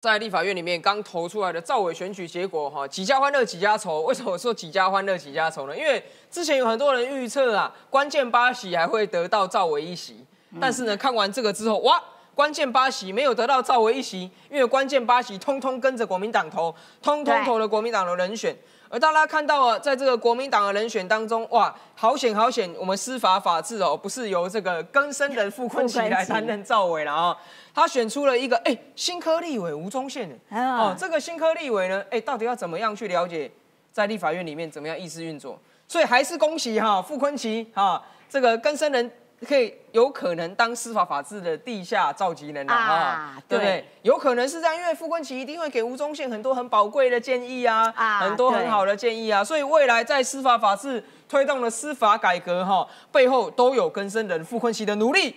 在立法院里面刚投出来的赵伟选举结果哈，几家欢乐几家愁？为什么说几家欢乐几家愁呢？因为之前有很多人预测啊，关键八席还会得到赵伟一席，但是呢，看完这个之后，哇！关键八席没有得到赵薇一席，因为关键八席通通跟着国民党投，通通投了国民党的人选。而大家看到啊，在这个国民党的人选当中，哇，好险好险！我们司法法治哦，不是由这个根生人傅昆萁来担任赵伟了啊。他选出了一个哎新科立委吴宗宪，哦，这个新科立委呢，哎，到底要怎么样去了解在立法院里面怎么样议事运作？所以还是恭喜哈傅昆萁哈这个根生人。可以有可能当司法法治的地下召集人啊，对，有可能是这样，因为傅昆奇一定会给吴宗宪很多很宝贵的建议啊，很多很好的建议啊，所以未来在司法法治推动的司法改革哈，背后都有根生人傅昆奇的努力。